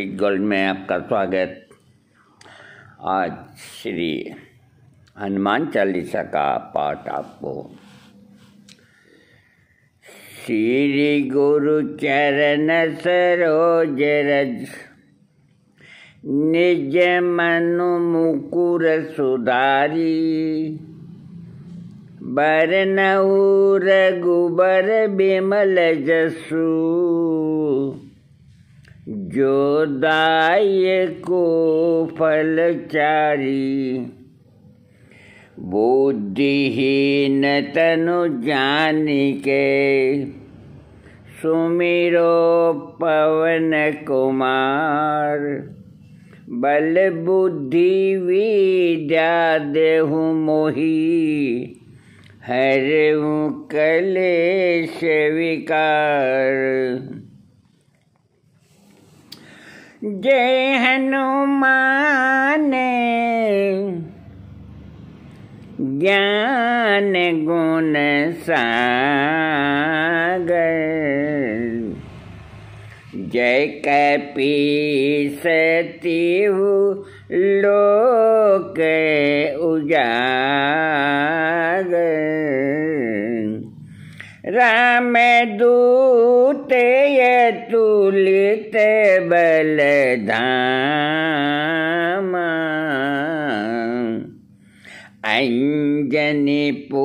एक गर्ल्ड में आपका स्वागत तो आज श्री हनुमान चालीसा का पाठ आपको श्री गुरु चरण सरोज रज निज मनु मुकुर सुधारी नऊ रघुबर बिमल जसू जो दाय को फलचारी बुद्धिहीन तनु जानिके सुमिरो पवन कुमार बल बुद्धि विद्या देहु मोही हर कलेश विकार जय हनुमान ज्ञान गुण सागर जय कपी सतिहु लोक उजागर राम दूत ये तुलित बल धाम अंजनी पू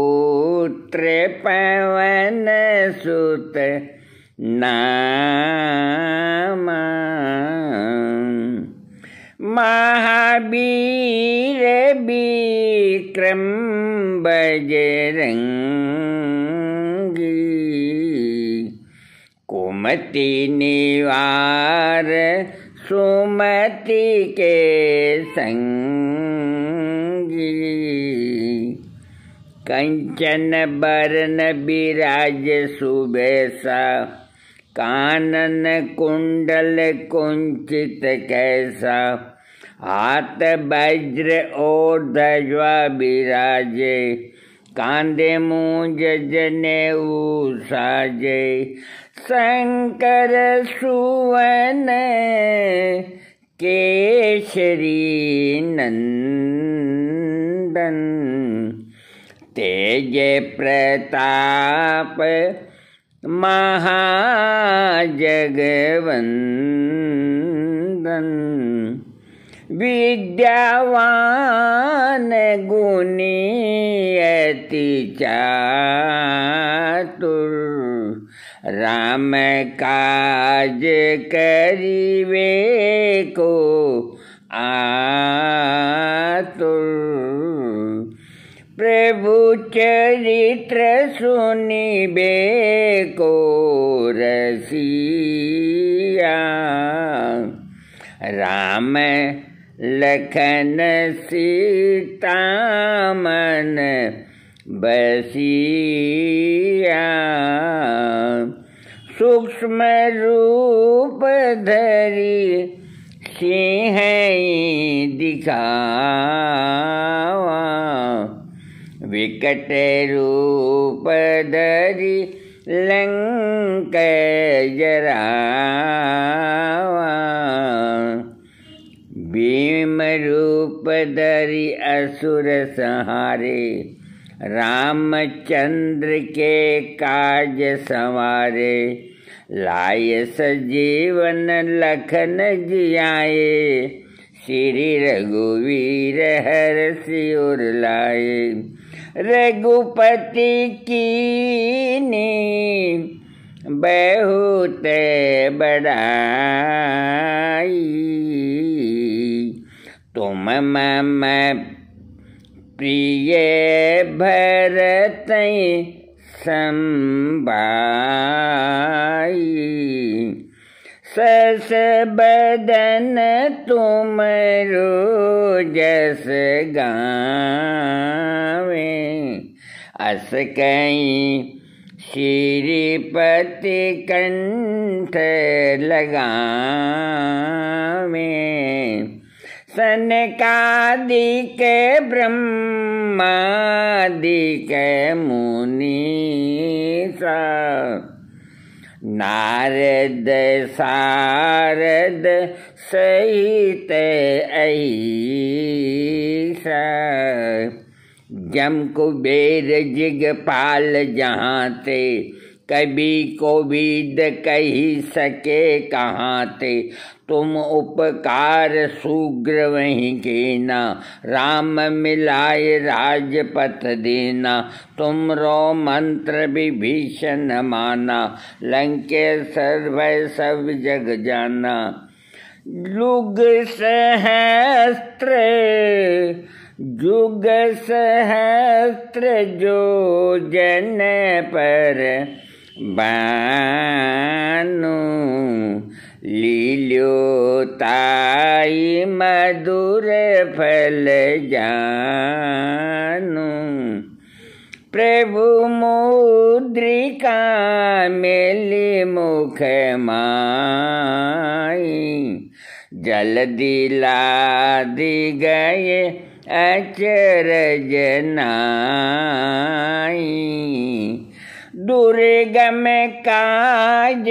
सुमति निवार सुमति के संगी कंचन बरन विराज सुबैसा कानन कुंडल कुंचित कैसा हाथ वज्र और ध्वजा विराजे कांदे मूज जने साजे शंकर सुवन केशरी नंदन तेज प्रताप महाजगवंदन विद्यावान गुणी अति चातुर राम काज करीबे को आतुर प्रभु चरित्र सुनिबे को रसिया राम लखन सीता मन बसिया सूक्ष्म रूप धरी सिंह दिखावा विकट रूप धरी लंक जरा दरि असुर संहारे रामचंद्र के काज संवारे लाय सजीवन लखन जियाए श्री रघुवीर हर सिर लाए रघुपति की बहुत बड़ाई तुम मम प्रिय भरत संबाई सस बदन तुम जस गावे अस कहीं श्रीपति कंठ लगा सनकादिक के मुनि नारद सारद सहित ऐसा जम कुबेर पाल जहाँ ते कभी को विद कही सके कहाँ थे तुम उपकार सुग्र वहीं ना राम मिलाय राजपथ देना तुम रो मंत्र विभीषण माना लंके सर्व सब जग जाना लुग सहस्त्र जुग सहस्त्र जो जन पर बानु लीलो ताई मधुर फल जानु प्रभु मुद्रिका मेली मुख माई जल दिला दि गए अचरज नाई दुर्गम काज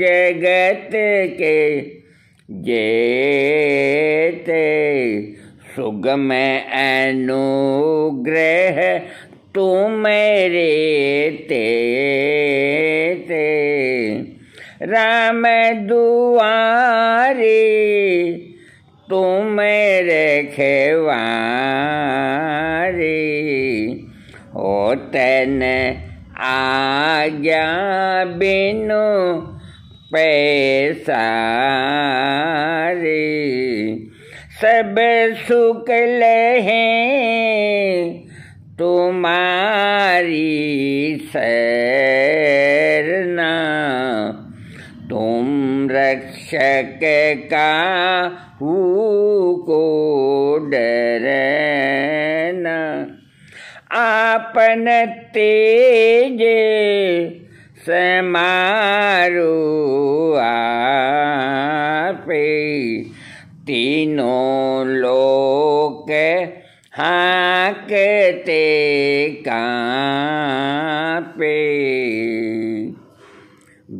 जगत के जेते सुगम अनुग्रह तुम रे ते राम दुआरे तुम रखवारे होतन आज्ञा बिनु पैसारे सब सुख लहे तुम्हारी सरना तुम रक्षक का को डरना आपन तेज समारोह पे तीनों लोक हाकते कापे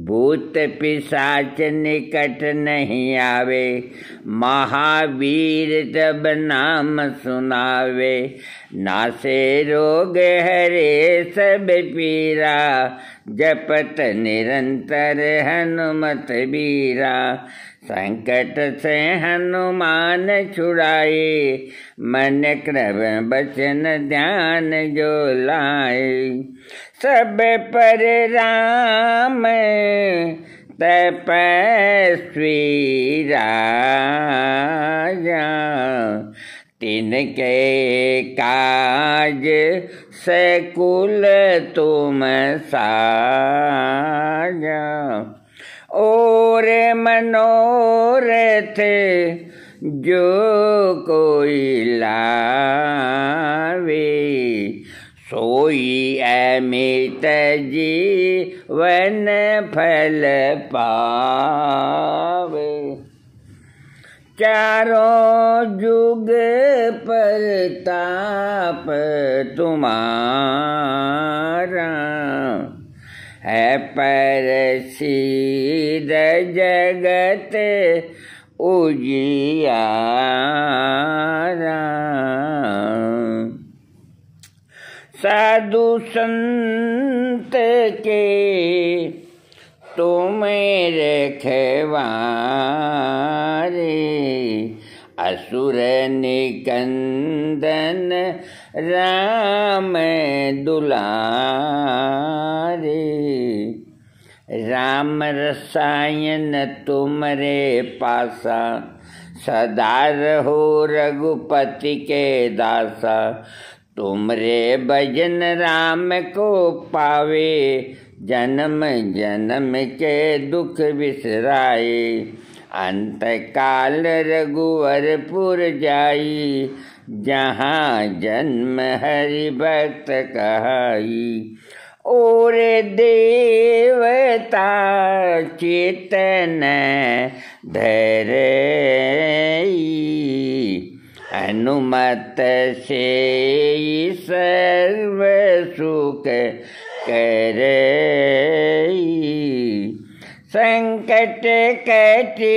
भूत पिशाच निकट नहीं आवे महावीर तब नाम सुनावे नासे रोग हरे सब पीरा जपत निरंतर हनुमत बीरा संकट से हनुमान छुड़ाए मन क्रम बचन ध्यान जो लाए सब पर राम तपस्वी राजा तिनके काज कुल तुम साज और मनोरथ जो कोई लावे सोई अमित जी वन फल पावे चारों जुग पर ताप तुम्हारा है पर सीध जगत उजियारा साधु संत के तू मेरे खेवारी असुर निकंदन राम दुलारी राम रसायन तुमरे पासा सदा रहो रघुपति के दासा तुमरे भजन राम को पावे जन्म जन्म के दुख विसराए अंत काल रघुवरपुर जाई जहाँ जन्म हरि भक्त कहाई और देवता चेतन धर अनुमत से सर्व सुख करे संकट कटे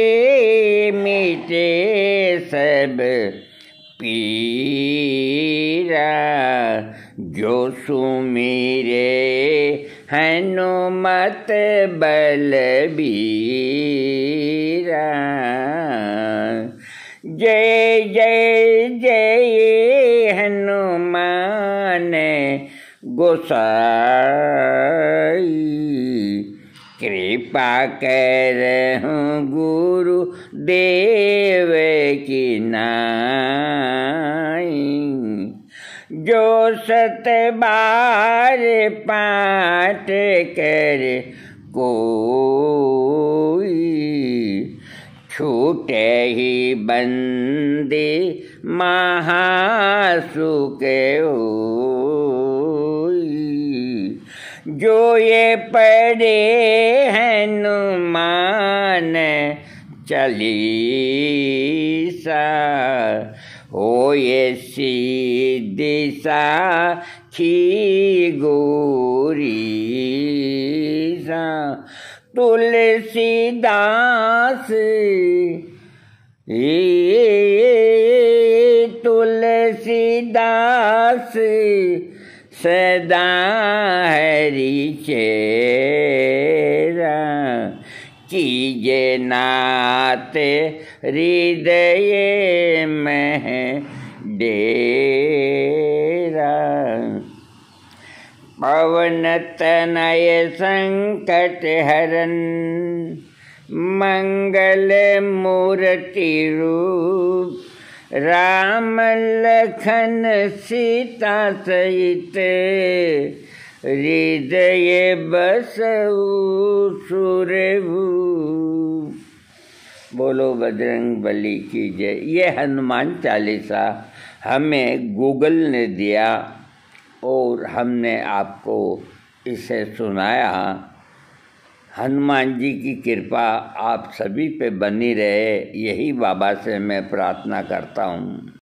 मिटे सब पीरा जो सुमिरे हनुमत बलबीरा जय जय जय गोसाई कृपा कर गुरु देव की नाई जो सत बार पाठ कर को छूटे ही बंदी महासु के जो ये पड़े हनुमान चली सा हो ये सी दिशा खी गोरी सा तुलसीदास ये तुलसीदास सदा हरी चेरा कीजे नाते हृदय में डे पवन तनय संकट हरन मंगल मूर्ति रूप राम लखन सीता सहित हृदय बसऊ सुरभू बोलो बजरंग बली की जय ये हनुमान चालीसा हमें गूगल ने दिया और हमने आपको इसे सुनाया हनुमान जी की कृपा आप सभी पे बनी रहे यही बाबा से मैं प्रार्थना करता हूँ